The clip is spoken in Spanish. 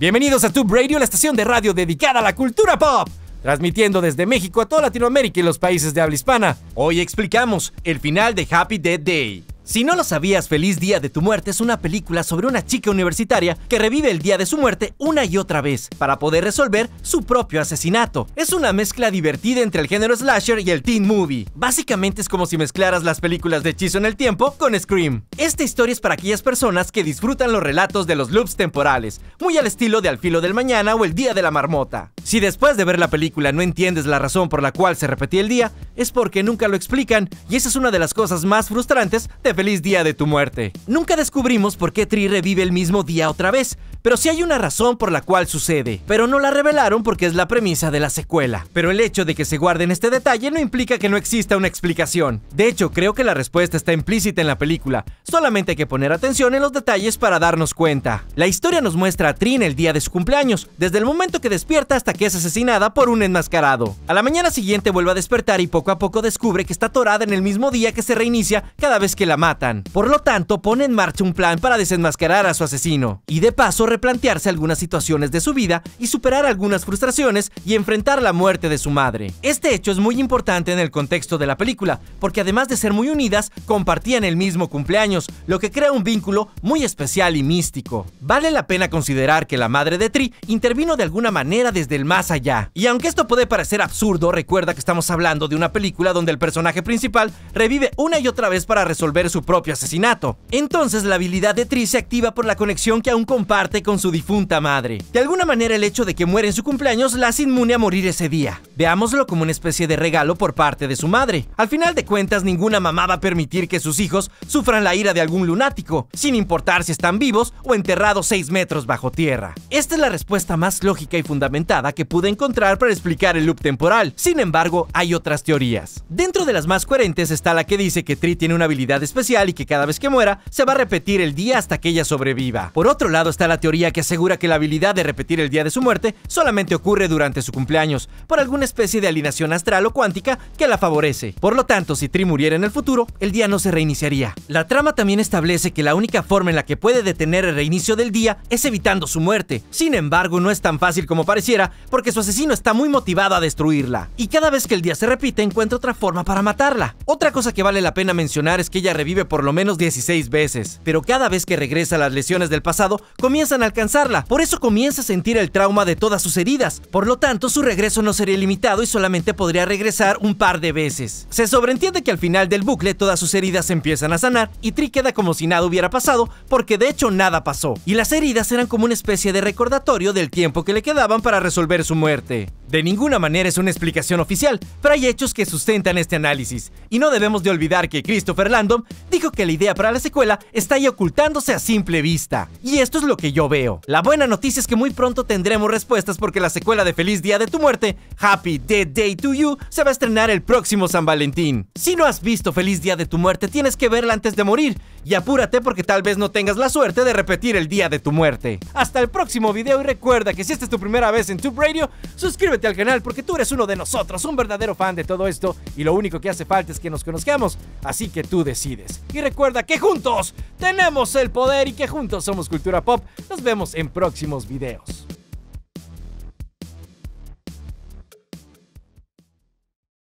Bienvenidos a Tube Radio, la estación de radio dedicada a la cultura pop. Transmitiendo desde México a toda Latinoamérica y los países de habla hispana. Hoy explicamos el final de Happy Dead Day. Si no lo sabías, Feliz Día de tu Muerte es una película sobre una chica universitaria que revive el día de su muerte una y otra vez para poder resolver su propio asesinato. Es una mezcla divertida entre el género slasher y el teen movie. Básicamente es como si mezclaras las películas de hechizo en el tiempo con Scream. Esta historia es para aquellas personas que disfrutan los relatos de los loops temporales, muy al estilo de Al filo del mañana o El día de la marmota. Si después de ver la película no entiendes la razón por la cual se repetía el día, es porque nunca lo explican y esa es una de las cosas más frustrantes de Feliz Día de tu Muerte. Nunca descubrimos por qué Tri revive el mismo día otra vez, pero sí hay una razón por la cual sucede, pero no la revelaron porque es la premisa de la secuela. Pero el hecho de que se guarden este detalle no implica que no exista una explicación. De hecho, creo que la respuesta está implícita en la película, solamente hay que poner atención en los detalles para darnos cuenta. La historia nos muestra a en el día de su cumpleaños, desde el momento que despierta hasta que es asesinada por un enmascarado. A la mañana siguiente vuelve a despertar y poco a poco descubre que está atorada en el mismo día que se reinicia cada vez que la matan. Por lo tanto, pone en marcha un plan para desenmascarar a su asesino y de paso replantearse algunas situaciones de su vida y superar algunas frustraciones y enfrentar la muerte de su madre. Este hecho es muy importante en el contexto de la película, porque además de ser muy unidas, compartían el mismo cumpleaños, lo que crea un vínculo muy especial y místico. Vale la pena considerar que la madre de Tri intervino de alguna manera desde más allá. Y aunque esto puede parecer absurdo, recuerda que estamos hablando de una película donde el personaje principal revive una y otra vez para resolver su propio asesinato. Entonces la habilidad de Tris se activa por la conexión que aún comparte con su difunta madre. De alguna manera el hecho de que muere en su cumpleaños la hace inmune a morir ese día. Veámoslo como una especie de regalo por parte de su madre. Al final de cuentas, ninguna mamá va a permitir que sus hijos sufran la ira de algún lunático, sin importar si están vivos o enterrados 6 metros bajo tierra. Esta es la respuesta más lógica y fundamentada que pude encontrar para explicar el loop temporal. Sin embargo, hay otras teorías. Dentro de las más coherentes está la que dice que Tri tiene una habilidad especial y que cada vez que muera, se va a repetir el día hasta que ella sobreviva. Por otro lado está la teoría que asegura que la habilidad de repetir el día de su muerte solamente ocurre durante su cumpleaños, por alguna especie de alineación astral o cuántica que la favorece. Por lo tanto, si Tri muriera en el futuro, el día no se reiniciaría. La trama también establece que la única forma en la que puede detener el reinicio del día es evitando su muerte. Sin embargo, no es tan fácil como pareciera, porque su asesino está muy motivado a destruirla. Y cada vez que el día se repite, encuentra otra forma para matarla. Otra cosa que vale la pena mencionar es que ella revive por lo menos 16 veces, pero cada vez que regresa a las lesiones del pasado, comienzan a alcanzarla. Por eso comienza a sentir el trauma de todas sus heridas. Por lo tanto, su regreso no sería limitado y solamente podría regresar un par de veces. Se sobreentiende que al final del bucle todas sus heridas empiezan a sanar y Tri queda como si nada hubiera pasado porque de hecho nada pasó. Y las heridas eran como una especie de recordatorio del tiempo que le quedaban para resolver su muerte. De ninguna manera es una explicación oficial, pero hay hechos que sustentan este análisis, y no debemos de olvidar que Christopher Landon dijo que la idea para la secuela está ahí ocultándose a simple vista, y esto es lo que yo veo. La buena noticia es que muy pronto tendremos respuestas porque la secuela de Feliz Día de tu Muerte, Happy Dead Day to You, se va a estrenar el próximo San Valentín. Si no has visto Feliz Día de tu Muerte, tienes que verla antes de morir, y apúrate porque tal vez no tengas la suerte de repetir el día de tu muerte. Hasta el próximo video y recuerda que si esta es tu primera vez en Tube Radio, suscríbete al canal porque tú eres uno de nosotros, un verdadero fan de todo esto y lo único que hace falta es que nos conozcamos, así que tú decides. Y recuerda que juntos tenemos el poder y que juntos somos cultura pop. Nos vemos en próximos videos.